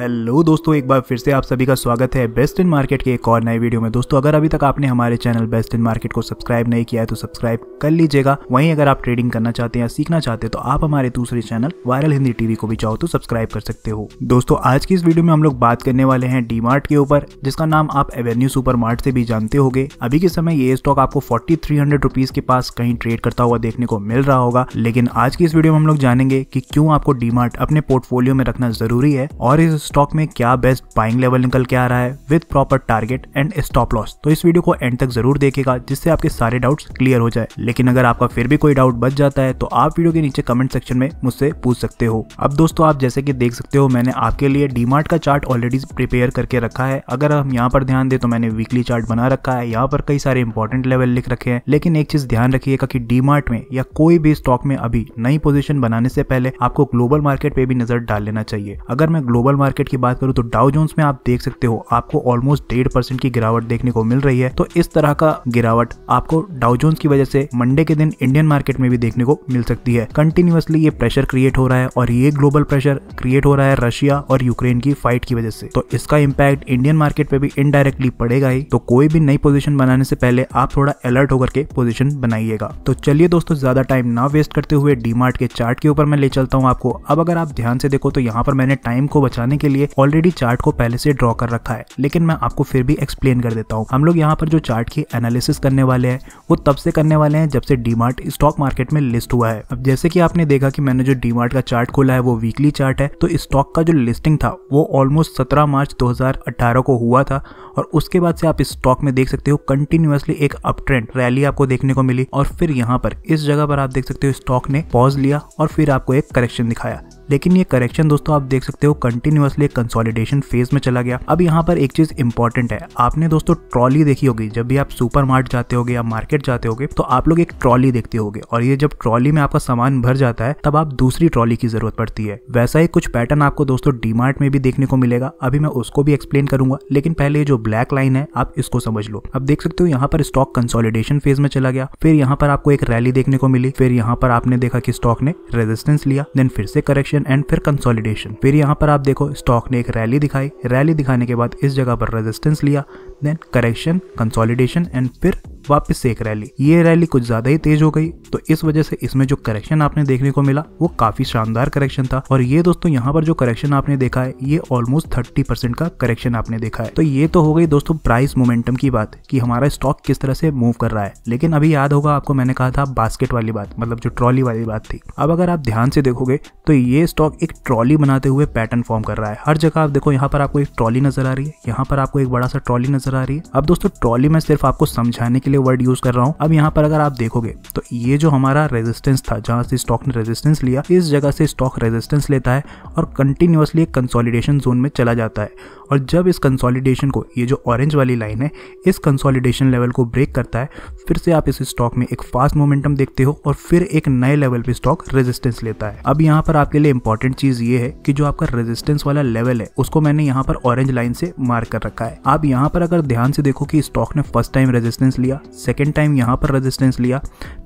hello दोस्तों एक बार फिर से आप सभी का स्वागत है बेस्ट इन मार्केट के एक और नए वीडियो में दोस्तों अगर अभी तक आपने हमारे चैनल बेस्ट इन मार्केट को सब्सक्राइब नहीं किया है तो सब्सक्राइब कर लीजिएगा वहीं अगर आप ट्रेडिंग करना चाहते हैं या सीखना चाहते हैं तो आप हमारे दूसरे चैनल वायरल हिंदी टीवी को भी चाहो तो सब्सक्राइब कर सकते हो दोस्तों आज की इस वीडियो में हम लोग बात करने वाले हैं डी के ऊपर जिसका नाम आप एवेन्यू सुपर से भी जानते हो अभी के समय ये स्टॉक आपको फोर्टी थ्री के पास कहीं ट्रेड करता हुआ देखने को मिल रहा होगा लेकिन आज की इस वीडियो में हम लोग जानेंगे की क्यूँ आपको डी अपने पोर्टफोलियो में रखना जरूरी है और इस स्टॉक में क्या बेस्ट बाइंग लेवल निकल के आ रहा है with proper target and stop loss तो इस वीडियो को एंड तक जरूर देखेगा जिससे आपके सारे डाउट्स क्लियर हो जाए लेकिन अगर आपका फिर भी कोई डाउट बच जाता है तो आप वीडियो के नीचे कमेंट सेक्शन में मुझसे पूछ सकते हो अब दोस्तों आप जैसे कि देख सकते हो मैंने आपके लिए डीमार्ट का चार्ट ऑलरेडी प्रिपेयर करके रखा है अगर हम यहाँ पर ध्यान दें तो मैंने वीकली चार्ट बना रखा है यहाँ पर कई सारे इंपॉर्टेंट लेवल लिख रखे हैं लेकिन एक चीज ध्यान रखिएगा कि डीमार्ट में या कोई भी स्टॉक में अभी नई पोजिशन बनाने से पहले आपको ग्लोबल मार्केट पे भी नजर डाल लेना चाहिए अगर मैं ग्लोबल मार्केट मार्केट की बात करूँ तो डाउ जोन्स में आप देख सकते हो आपको ऑलमोस्ट डेढ़ परसेंट की गिरावट देखने को मिल रही है तो इस तरह का गिरावट आपको डाउ जोन्स की वजह से मंडे के दिन इंडियन मार्केट में भी देखने को मिल सकती है कंटिन्यूसली ये प्रेशर क्रिएट हो रहा है और ये ग्लोबल प्रेशर क्रिएट हो रहा है रशिया और यूक्रेन की फाइट की वजह से तो इसका इम्पैक्ट इंडियन मार्केट पे भी इनडायरेक्टली पड़ेगा ही तो कोई भी नई पोजिशन बनाने से पहले आप थोड़ा अलर्ट होकर के पोजिशन बनाइएगा तो चलिए दोस्तों ज्यादा टाइम ना वेस्ट करते हुए डीमार्ट के चार्ट के ऊपर मैं ले चलता हूँ आपको अब अगर आप ध्यान से देखो तो यहाँ पर मैंने टाइम को बचाने के के लिए ऑलरेडी चार्ट को पहले से ड्रॉ कर रखा है लेकिन मैं आपको फिर भी एक्सप्लेन कर देता हूँ हम लोग यहाँ पर जो चार्ट की एनालिसिस करने वाले हैं वो तब से करने वाले हैं जब से डीमार्ट स्टॉक मार्केट में लिस्ट हुआ है अब जैसे कि आपने देखा कि मैंने जो डीमार्ट का चार्ट खोला है वो वीकली चार्ट है तो स्टॉक का जो लिस्टिंग था वो ऑलमोस्ट सत्रह मार्च दो को हुआ था और उसके बाद से आप स्टॉक में देख सकते हो कंटिन्यूसली एक अप ट्रेंड रैली आपको देखने को मिली और फिर यहाँ पर इस जगह पर आप देख सकते हो स्टॉक ने पॉज लिया और फिर आपको एक करेक्शन दिखाया लेकिन ये करेक्शन दोस्तों आप देख सकते हो कंटिन्यूसली कंसोलिडेशन फेज में चला गया अब यहाँ पर एक चीज इंपॉर्टेंट है आपने दोस्तों ट्रॉली देखी होगी जब भी आप सुपर मार्ट जाते हो या मार्केट जाते हो तो आप लोग एक ट्रॉली देखते हो और ये जब ट्रॉली में आपका सामान भर जाता है तब आप दूसरी ट्रॉली की जरूरत पड़ती है वैसा ही कुछ पैटर्न आपको दोस्तों डीमार्ट में भी देखने को मिलेगा अभी मैं उसको भी एक्सप्लेन करूंगा लेकिन पहले जो ब्लैक लाइन है आप इसको समझ लो अब देख सकते हो यहाँ पर स्टॉक कंसोलिडेशन फेज में चला गया फिर यहाँ पर आपको एक रैली देखने को मिली फिर यहाँ पर आपने देखा कि स्टॉक ने रेजिस्टेंस लिया देन फिर से करेक्शन एक्सपेंशन एंड फिर कंसोलिडेशन फिर यहाँ पर आप देखो स्टॉक ने एक रैली दिखाई रैली दिखाने के बाद इस जगह पर रेजिस्टेंस लिया देन करेक्शन कंसोलिडेशन एंड फिर वापस से एक रैली ये रैली कुछ ज्यादा ही तेज हो गई तो इस वजह से इसमें जो करेक्शन आपने देखने को मिला वो काफी शानदार करेक्शन था और ये दोस्तों यहाँ पर जो करेक्शन आपने देखा है ये ऑलमोस्ट थर्टी परसेंट का करेक्शन आपने देखा है तो ये तो हो गई दोस्तों प्राइस मोमेंटम की बात कि हमारा स्टॉक किस तरह से मूव कर रहा है लेकिन अभी याद होगा आपको मैंने कहा था बास्केट वाली बात मतलब जो ट्रॉली वाली बात थी अब अगर आप ध्यान से देखोगे तो ये स्टॉक एक ट्रॉली बनाते हुए पैटर्न फॉर्म कर रहा है हर जगह आप देखो यहाँ पर आपको एक ट्रॉली नजर आ रही है यहाँ पर आपको एक बड़ा सा ट्रॉली नजर आ रही है अब दोस्तों ट्रॉली में सिर्फ आपको समझाने के लिए वर्ड यूज कर रहा हूँ अब यहाँ पर अगर आप देखोगे तो ये जो हमारा रेजिस्टेंस था जहाँ से स्टॉक ने रेजिस्टेंस लिया इस जगह से स्टॉक रेजिस्टेंस लेता है और कंटिन्यूसली एक कंसोलिडेशन जोन में चला जाता है और जब इस कंसोलिडेशन को ये जो ऑरेंज वाली लाइन है इस कंसोलिडेशन लेवल को ब्रेक करता है फिर से आप इस स्टॉक में एक फास्ट मोमेंटम देखते हो और फिर एक नए लेवल पे स्टॉक रेजिस्टेंस लेता है अब यहाँ पर आपके लिए इंपॉर्टेंट चीज ये है कि जो आपका रेजिस्टेंस वाला लेवल है उसको मैंने यहाँ पर ऑरेंज लाइन से मार्क कर रखा है आप यहाँ पर अगर ध्यान से देखो कि स्टॉक ने फर्स्ट टाइम रेजिस्टेंस लिया सेकेंड टाइम यहाँ पर रेजिस्टेंस लिया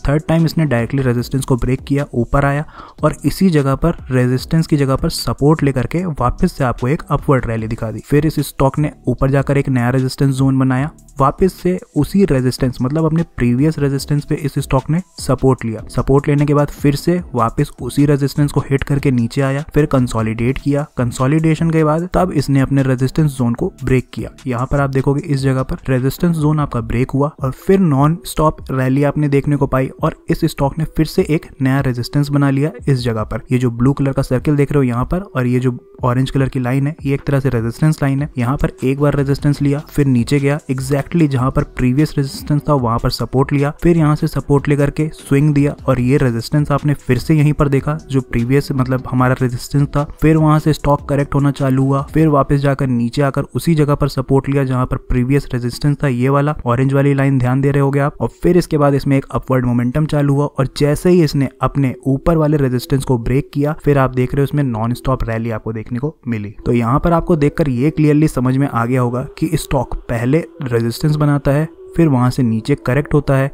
थर्ड टाइम इसने डायरेक्टली रेजिस्टेंस को ब्रेक किया ऊपर आया और इसी जगह पर रेजिस्टेंस की जगह पर सपोर्ट लेकर के वापस से आपको एक अपवर्ड रैली दिखा दी फिर इस स्टॉक ने ऊपर जाकर एक नया रेजिस्टेंस जोन बनाया वापस से उसी रेजिस्टेंस मतलब अपने प्रीवियस रेजिस्टेंस पे इस स्टॉक ने सपोर्ट लिया सपोर्ट लेने के बाद फिर से वापस उसी रेजिस्टेंस को हिट करके नीचे आया फिर कंसोलिडेट किया कंसोलिडेशन के बाद तब इसने अपने रेजिस्टेंस जोन को ब्रेक किया यहाँ पर आप देखोगे इस जगह पर रेजिस्टेंस जोन आपका ब्रेक हुआ और फिर नॉन स्टॉप रैली आपने देखने को पाई और इस स्टॉक ने फिर से एक नया रेजिस्टेंस बना लिया इस जगह पर ये जो ब्लू कलर का सर्किल देख रहे हो यहाँ पर और ये जो ऑरेंज कलर की लाइन है ये एक तरह से रेजिस्टेंस लाइन है यहाँ पर एक बार रेजिस्टेंस लिया फिर नीचे गया एग्जैक्टली जहां पर प्रीवियस रेजिस्टेंस था वहां पर सपोर्ट लिया फिर यहाँ से सपोर्ट लेकर के स्विंग दिया और ये रेजिस्टेंस आपने फिर से यहीं पर देखा जो प्रीवियस मतलब हमारा रेजिस्टेंस था फिर वहां से स्टॉक करेक्ट होना चालू हुआ फिर वापस जाकर नीचे आकर उसी जगह पर सपोर्ट लिया जहां पर प्रीवियस रेजिस्टेंस था ये वाला ऑरेंज वाली लाइन ध्यान दे रहे हो आप और फिर इसके बाद इसमें एक अपवर्ड मोमेंटम चालू हुआ और जैसे ही इसने अपने ऊपर वाले रेजिस्टेंस को ब्रेक किया फिर आप देख रहे हो उसमें नॉन स्टॉप रैली आपको देखने को मिली तो यहाँ पर आपको देखकर ये क्लियरली समझ में आ गया होगा कि स्टॉक पहले रेजिस्टेंस बनाता है फिर वहाँ से नीचे करेक्ट होता है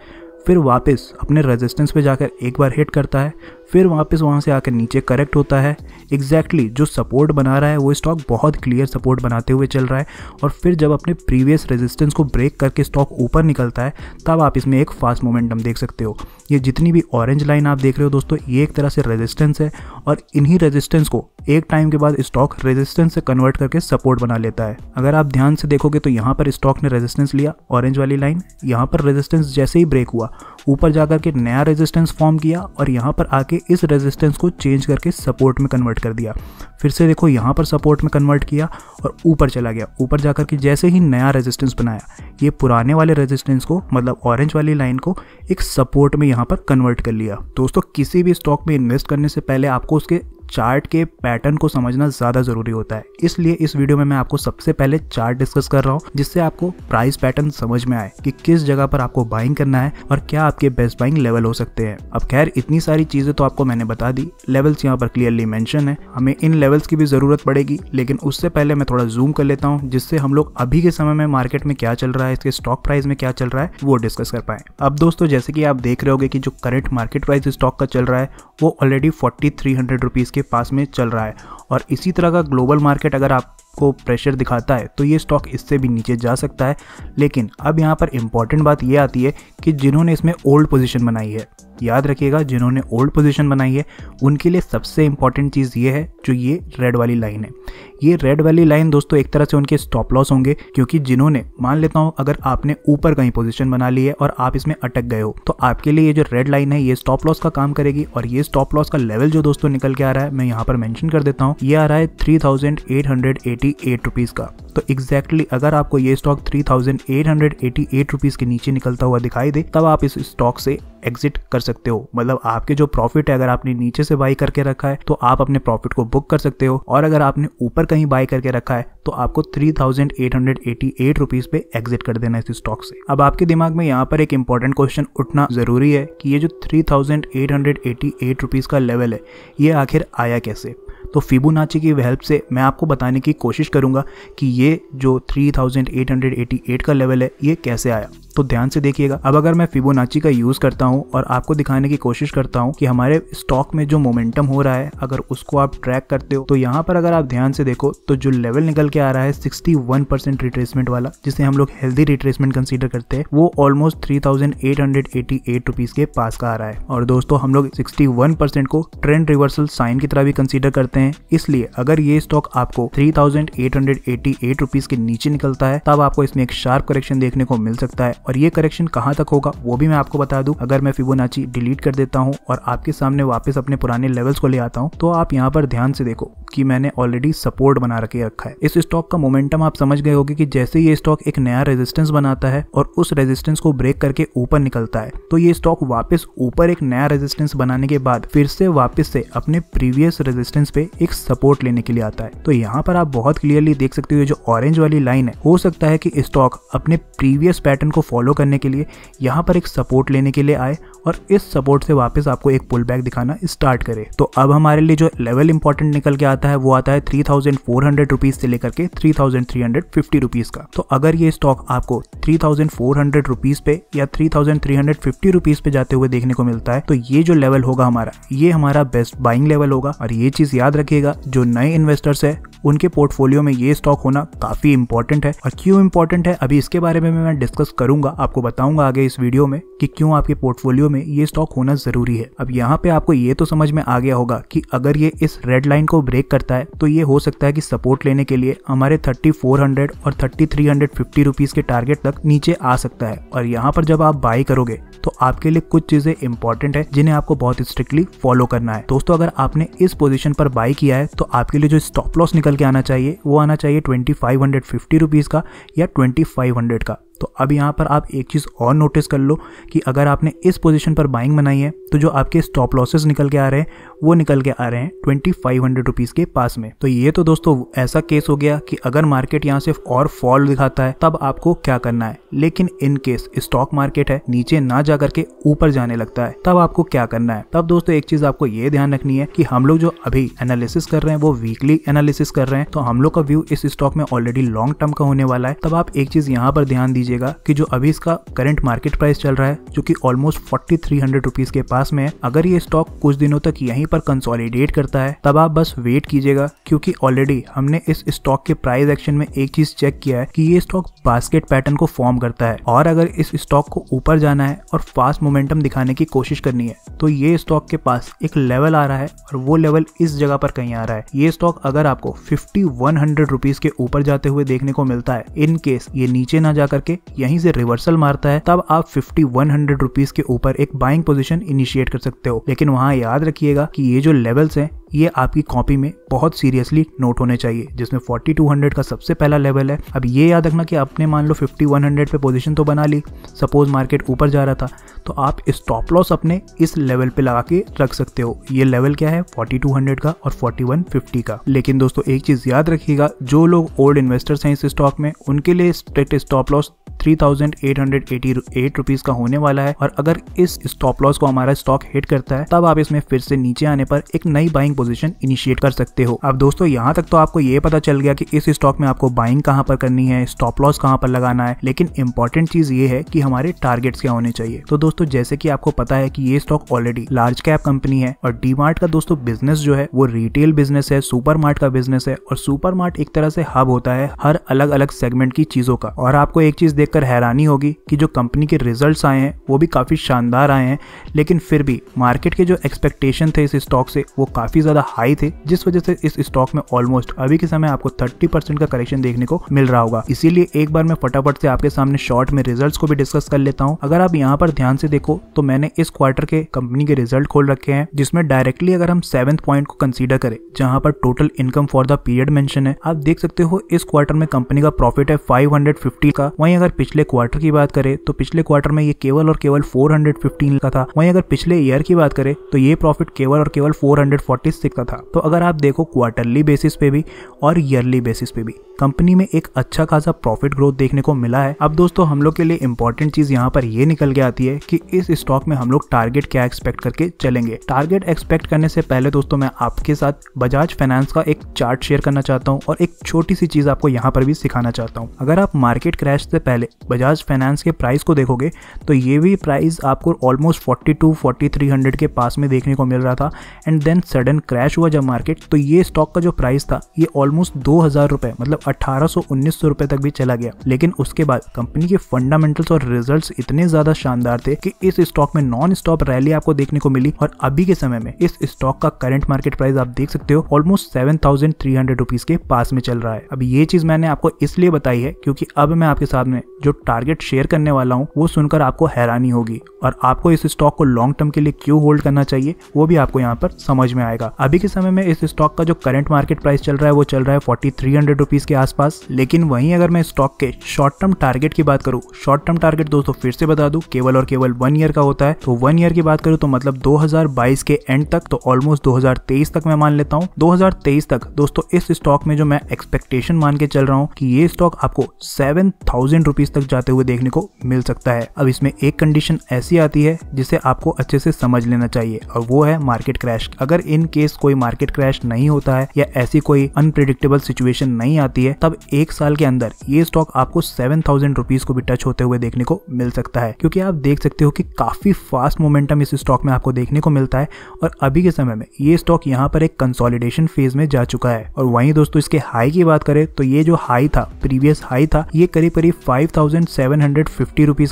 फिर वापस अपने रेजिस्टेंस पे जाकर एक बार हिट करता है फिर वापस वहाँ से आकर नीचे करेक्ट होता है एग्जैक्टली exactly, जो सपोर्ट बना रहा है वो स्टॉक बहुत क्लियर सपोर्ट बनाते हुए चल रहा है और फिर जब अपने प्रीवियस रेजिस्टेंस को ब्रेक करके स्टॉक ऊपर निकलता है तब आप इसमें एक फास्ट मोमेंटम देख सकते हो ये जितनी भी ऑरेंज लाइन आप देख रहे हो दोस्तों ये एक तरह से रेजिस्टेंस है और इन्हीं रेजिस्टेंस को एक टाइम के बाद स्टॉक रेजिस्टेंस से कन्वर्ट करके सपोर्ट बना लेता है अगर आप ध्यान से देखोगे तो यहाँ पर स्टॉक ने रेजिस्टेंस लिया ऑरेंज वाली लाइन यहाँ पर रेजिस्टेंस जैसे ही ब्रेक हुआ ऊपर जाकर के नया रेजिस्टेंस फॉर्म किया और यहाँ पर आके करके इस रेजिस्टेंस को चेंज करके सपोर्ट में कन्वर्ट कर दिया फिर से देखो यहाँ पर सपोर्ट में कन्वर्ट किया और ऊपर चला गया ऊपर जाकर के जैसे ही नया रेजिस्टेंस बनाया ये पुराने वाले रेजिस्टेंस को मतलब ऑरेंज वाली लाइन को एक सपोर्ट में यहाँ पर कन्वर्ट कर लिया दोस्तों किसी भी स्टॉक में इन्वेस्ट करने से पहले आपको उसके चार्ट के पैटर्न को समझना ज़्यादा ज़रूरी होता है इसलिए इस वीडियो में मैं आपको सबसे पहले चार्ट डिस्कस कर रहा हूँ जिससे आपको प्राइस पैटर्न समझ में आए कि किस जगह पर आपको बाइंग करना है और क्या आपके बेस्ट बाइंग लेवल हो सकते हैं अब खैर इतनी सारी चीज़ें तो आपको मैंने बता दी लेवल्स यहाँ पर क्लियरली मैंशन है हमें इन लेवल्स की भी ज़रूरत पड़ेगी लेकिन उससे पहले मैं थोड़ा जूम कर लेता हूँ जिससे हम लोग अभी के समय में मार्केट में क्या चल रहा है इसके स्टॉक प्राइस में क्या चल रहा है वो डिस्कस कर पाए अब दोस्तों जैसे कि आप देख रहे हो कि जो करेंट मार्केट प्राइस स्टॉक का चल रहा है वो already forty three hundred rupees के पास में चल रहा है और इसी तरह का ग्लोबल मार्केट अगर आपको प्रेशर दिखाता है तो ये स्टॉक इससे भी नीचे जा सकता है लेकिन अब यहाँ पर इम्पॉर्टेंट बात ये आती है कि जिन्होंने इसमें ओल्ड पोजिशन बनाई है याद रखिएगा जिन्होंने ओल्ड पोजीशन बनाई है उनके लिए सबसे इंपॉर्टेंट चीज़ ये है जो ये रेड वाली लाइन है ये रेड वाली लाइन दोस्तों एक तरह से उनके स्टॉप लॉस होंगे क्योंकि जिन्होंने मान लेता हूँ अगर आपने ऊपर कहीं पोजिशन बना ली है और आप इसमें अटक गए हो तो आपके लिए ये जो रेड लाइन है ये स्टॉप लॉस का काम करेगी और ये स्टॉप लॉस का लेवल जो दोस्तों निकल के आ रहा है मैं यहाँ पर मैंशन कर देता हूँ ये आ रहा है three thousand eight hundred eighty eight rupees का तो एग्जैक्टली exactly अगर आपको ये stock three thousand eight hundred eighty eight rupees के नीचे निकलता हुआ दिखाई दे तब आप इस स्टॉक से एग्जिट कर सकते हो मतलब आपके जो प्रॉफिट है अगर आपने नीचे से बाई करके रखा है तो आप अपने प्रॉफिट को बुक कर सकते हो और अगर आपने ऊपर कहीं बाई करके रखा है तो आपको three thousand eight hundred eighty eight rupees पे एग्जिट कर देना इस स्टॉक से अब आपके दिमाग में यहाँ पर एक इंपॉर्टेंट क्वेश्चन उठना जरूरी है कि ये जो three thousand eight hundred eighty eight rupees का लेवल है ये आखिर आया कैसे तो फिबोनाची की हेल्प से मैं आपको बताने की कोशिश करूंगा कि ये जो 3888 का लेवल है ये कैसे आया तो ध्यान से देखिएगा अब अगर मैं फिबोनाची का यूज करता हूँ और आपको दिखाने की कोशिश करता हूँ कि हमारे स्टॉक में जो मोमेंटम हो रहा है अगर उसको आप ट्रैक करते हो तो यहाँ पर अगर आप ध्यान से देखो तो जो लेवल निकल के आ रहा है सिक्सटी वन परसेंट रिट्रेसमेंट वाला जिसे हम लोग हेल्दी रिट्रेसमेंट कंसिडर करते हैं वो almost three thousand eight hundred eighty eight rupees के पास का आ रहा है और दोस्तों हम लोग सिक्सटी वन परसेंट को ट्रेंड रिवर्सल साइन की तरह भी कंसिडर करते हैं इसलिए अगर ये स्टॉक आपको three thousand eight hundred eighty eight rupees के नीचे निकलता है तब आपको इसमें एक शार्प करेक्शन देखने को मिल सकता है और ये करेक्शन कहाँ तक होगा वो भी मैं आपको बता दूँ अगर मैं फिबोनाची डिलीट कर देता हूँ और आपके सामने वापस अपने पुराने लेवल्स को ले आता हूँ तो आप यहाँ पर ध्यान से देखो कि मैंने ऑलरेडी सपोर्ट बना रखे रखा है इस स्टॉक का मोमेंटम आप समझ गए होगी कि जैसे ये स्टॉक एक नया रेजिस्टेंस बनाता है और उस रेजिस्टेंस को ब्रेक करके ऊपर निकलता है तो ये स्टॉक वापस ऊपर एक नया रेजिस्टेंस बनाने के बाद फिर से वापस से अपने प्रीवियस रेजिस्टेंस पे एक सपोर्ट लेने के लिए आता है तो यहाँ पर आप बहुत क्लियरली देख सकते हो जो ऑरेंज वाली लाइन है हो सकता है कि स्टॉक अपने प्रीवियस पैटर्न को फॉलो करने के लिए यहाँ पर एक सपोर्ट लेने के लिए आए और इस सपोर्ट से वापस आपको एक पुल बैक दिखाना स्टार्ट करे तो अब हमारे लिए जो लेवल इंपॉर्टेंट निकल के आता है वो आता है three thousand four hundred rupees से लेकर के three thousand three hundred fifty rupees का तो अगर ये स्टॉक आपको three thousand four hundred rupees पे या three thousand three hundred fifty rupees पे जाते हुए देखने को मिलता है तो ये जो लेवल होगा हमारा ये हमारा बेस्ट बाइंग लेवल होगा और ये चीज याद रखिएगा जो नए इन्वेस्टर्स है उनके पोर्टफोलियो में ये स्टॉक होना काफी इंपॉर्टेंट है और क्यों इंपॉर्टेंट है अभी इसके बारे में मैं डिस्कस करूंगा आपको बताऊंगा आगे इस वीडियो में कि क्यों आपके पोर्टफोलियो में ये स्टॉक होना जरूरी है अब यहाँ पे आपको ये तो समझ में आ गया होगा कि अगर ये इस रेड लाइन को ब्रेक करता है तो ये हो सकता है कि सपोर्ट लेने के लिए हमारे थर्टी फोर हंड्रेड और थर्टी थ्री हंड्रेड फिफ्टी के टारगेट तक नीचे आ सकता है और यहाँ पर जब आप बाई करोगे तो आपके लिए कुछ चीजें इंपॉर्टेंट है जिन्हें आपको बहुत स्ट्रिक्टली फॉलो करना है दोस्तों अगर आपने इस पोजिशन पर बाई किया है तो आपके लिए जो स्टॉप लॉस निकल निकल के आना चाहिए वो आना चाहिए twenty five hundred fifty rupees का या ट्वेंटी फाइव हंड्रेड का तो अब यहाँ पर आप एक चीज़ और नोटिस कर लो कि अगर आपने इस पोजीशन पर बाइंग बनाई है तो जो आपके स्टॉप लॉसेस निकल के आ रहे हैं वो निकल के आ रहे हैं ट्वेंटी फाइव हंड्रेड रुपीज़ के पास में तो ये तो दोस्तों ऐसा केस हो गया कि अगर मार्केट यहाँ सिर्फ और फॉल दिखाता है तब आपको क्या करना है लेकिन इन केस स्टॉक मार्केट है नीचे ना जा करके ऊपर जाने लगता है तब आपको क्या करना है तब दोस्तों एक चीज़ आपको ये ध्यान रखनी है कि हम लोग जो अभी एनालिसिस कर रहे हैं वो वीकली एनालिसिस कर रहे हैं तो हम लोग का व्यू इस स्टॉक में ऑलरेडी लॉन्ग टर्म का होने वाला है तब आप एक चीज़ यहाँ पर ध्यान दीजिए लीजिएगा कि जो अभी इसका करंट मार्केट प्राइस चल रहा है जो कि almost forty three hundred rupees के पास में है अगर ये स्टॉक कुछ दिनों तक यहीं पर कंसोलिडेट करता है तब आप बस वेट कीजिएगा क्योंकि ऑलरेडी हमने इस स्टॉक के प्राइस एक्शन में एक चीज चेक किया है कि ये स्टॉक बास्केट पैटर्न को फॉर्म करता है और अगर इस स्टॉक को ऊपर जाना है और फास्ट मोमेंटम दिखाने की कोशिश करनी है तो ये स्टॉक के पास एक लेवल आ रहा है और वो लेवल इस जगह पर कहीं आ रहा है ये स्टॉक अगर आपको फिफ्टी वन हंड्रेड रुपीज के ऊपर जाते हुए देखने को मिलता है इन केस ये नीचे ना जा करके यहीं से रिवर्सल मारता है तब आप फिफ्टी वन हंड्रेड रुपीज के ऊपर एक बाइंग पोजिशन इनिशिएट कर सकते हो लेकिन वहाँ याद रखिएगा की ये जो लेवल्स है ये आपकी कॉपी में बहुत सीरियसली नोट होने चाहिए जिसमें 4200 का सबसे पहला लेवल है अब ये याद रखना कि आपने मान लो 5100 पे पोजीशन तो बना ली सपोज मार्केट ऊपर जा रहा था तो आप स्टॉप लॉस अपने इस लेवल पे लगा के रख सकते हो ये लेवल क्या है 4200 का और 4150 का लेकिन दोस्तों एक चीज याद रखिएगा जो लोग ओल्ड इन्वेस्टर्स हैं इस स्टॉक में उनके लिए स्ट्रेट स्टॉप लॉस 3,888 रुपीस का होने वाला है और अगर इस स्टॉप लॉस को हमारा स्टॉक हिट करता है तब आप इसमें फिर से नीचे आने पर एक नई बाइंग पोजीशन इनिशिएट कर सकते हो अब दोस्तों यहाँ तक तो आपको ये पता चल गया कि इस स्टॉक में आपको बाइंग कहाँ पर करनी है स्टॉप लॉस कहाँ पर लगाना है लेकिन इंपॉर्टेंट चीज ये है कि हमारे टारगेट्स क्या होने चाहिए तो दोस्तों दोस्तों जैसे कि आपको पता है कि ये stock already large cap company है और डीमार्ट का दोस्तों बिजनेस जो है वो रिटेल बिजनेस है सुपरमार्ट का बिजनेस है और सुपरमार्ट एक तरह से हब होता है हर अलग अलग सेगमेंट की चीजों का और आपको एक चीज देखकर हैरानी होगी कि जो कंपनी के रिजल्ट आए हैं वो भी काफी शानदार आए हैं लेकिन फिर भी मार्केट के जो एक्सपेक्टेशन थे इस स्टॉक से वो काफी ज्यादा हाई थे जिस वजह से इस स्टॉक में ऑलमोस्ट अभी के समय आपको थर्टी परसेंट का करेक्शन देखने को मिल रहा होगा इसीलिए एक बार मैं फटाफट से आपके सामने शॉर्ट में रिजल्ट को भी डिस्कस कर लेता हूँ अगर आप यहाँ पर ध्यान से से देखो तो मैंने इस क्वार्टर के कंपनी के रिजल्ट खोल रखे हैं जिसमें डायरेक्टली अगर हम सेवेंथ पॉइंट को कंसीडर करें जहां पर total income for the period mention है आप देख सकते हो इस क्वार्टर में कंपनी का प्रॉफिट है 550 का वहीं अगर पिछले क्वार्टर की बात करें तो पिछले क्वार्टर में ये केवल और केवल 415 का था वहीं अगर पिछले ईयर की बात करें तो ये प्रॉफिट केवल और केवल 446 का था तो अगर आप देखो क्वार्टरली बेसिस पे भी और ईयरली बेसिस पे भी कंपनी में एक अच्छा खासा प्रॉफिट ग्रोथ देखने को मिला है अब दोस्तों हम लोग के लिए इंपॉर्टेंट चीज यहाँ पर ये निकल के आती है कि कि इस स्टॉक में हम लोग टारगेट क्या एक्सपेक्ट करके चलेंगे टारगेट एक्सपेक्ट करने से पहले दोस्तों मैं आपके साथ बजाज फाइनेंस का एक चार्ट शेयर करना चाहता हूँ और एक छोटी सी चीज आपको यहाँ पर भी सिखाना चाहता हूँ अगर आप मार्केट क्रैश से पहले बजाज फाइनेंस के प्राइस को देखोगे तो ये भी प्राइस आपको ऑलमोस्ट फोर्टी टू के पास में देखने को मिल रहा था एंड देन सडन क्रैश हुआ जब मार्केट तो ये स्टॉक का जो प्राइस था ये ऑलमोस्ट दो हजार रुपए मतलब अठारह सौ तक भी चला गया लेकिन उसके बाद कंपनी के फंडामेंटल्स और रिजल्ट इतने ज्यादा शानदार थे कि इस स्टॉक में नॉन स्टॉप रैली आपको देखने को मिली और अभी के समय में इस स्टॉक का करंट मार्केट प्राइस आप देख सकते हो almost seven thousand three hundred rupees के पास में चल रहा है अब ये चीज मैंने आपको इसलिए बताई है क्योंकि अब मैं आपके सामने जो टारगेट शेयर करने वाला हूँ वो सुनकर आपको हैरानी होगी और आपको इस स्टॉक को लॉन्ग टर्म के लिए क्यों होल्ड करना चाहिए वो भी आपको यहाँ पर समझ में आएगा अभी के समय में इस स्टॉक का जो करंट मार्केट प्राइस चल रहा है वो चल रहा है फोर्टी थ्री हंड्रेड रुपीज के आसपास लेकिन वहीं अगर मैं स्टॉक के शॉर्ट टर्म टारगेट की बात करूँ शॉर्ट टर्म टारगेट दोस्तों फिर से बता दू केवल और केवल केवल वन ईयर का होता है तो वन ईयर की बात करूं तो मतलब 2022 के एंड तक तो ऑलमोस्ट 2023 तक मैं मान लेता हूं 2023 तक दोस्तों इस स्टॉक में जो मैं एक्सपेक्टेशन मान के चल रहा हूँ कि ये स्टॉक आपको सेवन थाउजेंड रुपीज तक जाते हुए देखने को मिल सकता है अब इसमें एक कंडीशन ऐसी आती है जिसे आपको अच्छे से समझ लेना चाहिए और वो है मार्केट क्रैश अगर इन केस कोई मार्केट क्रैश नहीं होता है या ऐसी कोई अनप्रिडिक्टेबल सिचुएशन नहीं आती है तब एक साल के अंदर ये स्टॉक आपको सेवन थाउजेंड रुपीज को भी टच होते हुए देखने को मिल सकता है क्योंकि आप देख सकते सकते हो कि काफ़ी फास्ट मोमेंटम इस स्टॉक में आपको देखने को मिलता है और अभी के समय में ये स्टॉक यहाँ पर एक कंसोलिडेशन फेज में जा चुका है और वहीं दोस्तों इसके हाई की बात करें तो ये जो हाई था प्रीवियस हाई था ये करीब करीब फाइव थाउजेंड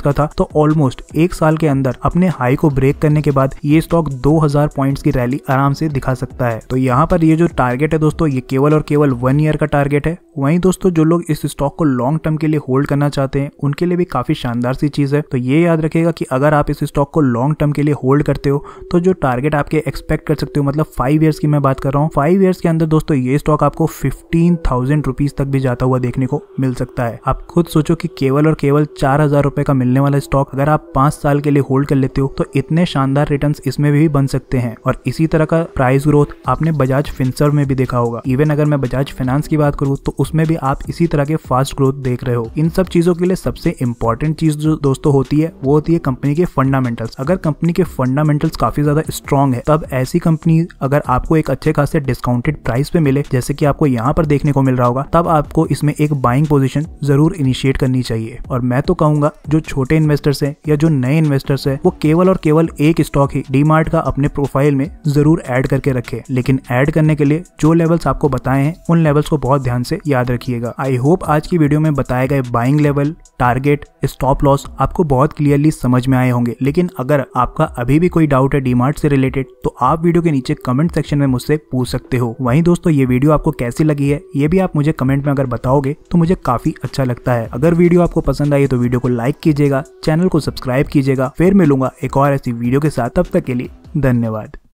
का था तो ऑलमोस्ट एक साल के अंदर अपने हाई को ब्रेक करने के बाद ये स्टॉक दो हजार पॉइंट्स की रैली आराम से दिखा सकता है तो यहाँ पर ये जो टारगेट है दोस्तों ये केवल और केवल वन ईयर का टारगेट है वहीं दोस्तों जो लोग इस स्टॉक को लॉन्ग टर्म के लिए होल्ड करना चाहते हैं उनके लिए भी काफी शानदार सी चीज है तो ये याद रखेगा कि अगर आप इस स्टॉक को लॉन्ग टर्म के लिए होल्ड करते हो तो जो टारगेट आपके एक्सपेक्ट कर सकते हो मतलब फाइव ईयर्स की मैं बात कर रहा हूँ फाइव ईयर्स के अंदर दोस्तों ये स्टॉक आपको फिफ्टीन थाउजेंड रुपीज तक भी जाता हुआ देखने को मिल सकता है आप खुद सोचो कि केवल और केवल चार हजार रुपए का मिलने वाला स्टॉक अगर आप पांच साल के लिए होल्ड कर लेते हो तो इतने शानदार रिटर्न इसमें भी बन सकते हैं और इसी तरह का प्राइस ग्रोथ आपने बजाज फिंसर में भी देखा होगा इवन अगर मैं बजाज फाइनेंस की बात करूँ तो उसमें भी आप इसी तरह के फास्ट ग्रोथ देख रहे हो इन सब चीजों के लिए सबसे इंपॉर्टेंट चीज जो दोस्तों होती है वो होती है कंपनी के फंडामेंटल्स अगर कंपनी के फंडामेंटल्स काफी ज्यादा स्ट्रॉन्ग है तब ऐसी कंपनी अगर आपको एक अच्छे खासे डिस्काउंटेड प्राइस पे मिले जैसे कि आपको यहाँ पर देखने को मिल रहा होगा तब आपको इसमें एक बाइंग पोजिशन जरूर इनिशिएट करनी चाहिए और मैं तो कहूंगा जो छोटे इन्वेस्टर्स है या जो नए इन्वेस्टर्स है वो केवल और केवल एक स्टॉक ही डीमार्ट का अपने प्रोफाइल में जरूर एड करके रखे लेकिन एड करने के लिए जो लेवल्स आपको बताए हैं उन लेवल्स को बहुत ध्यान से याद याद रखिएगा आई होप आज की वीडियो में बताए गए buying level target stop loss आपको बहुत क्लियरली समझ में आए होंगे लेकिन अगर आपका अभी भी कोई डाउट है डीमार्ट से रिलेटेड तो आप वीडियो के नीचे कमेंट सेक्शन में मुझसे पूछ सकते हो वहीं दोस्तों ये वीडियो आपको कैसी लगी है ये भी आप मुझे कमेंट में अगर बताओगे तो मुझे काफी अच्छा लगता है अगर वीडियो आपको पसंद आई तो वीडियो को लाइक कीजिएगा चैनल को सब्सक्राइब कीजिएगा फिर मिलूंगा एक और ऐसी वीडियो के साथ तब तक के लिए धन्यवाद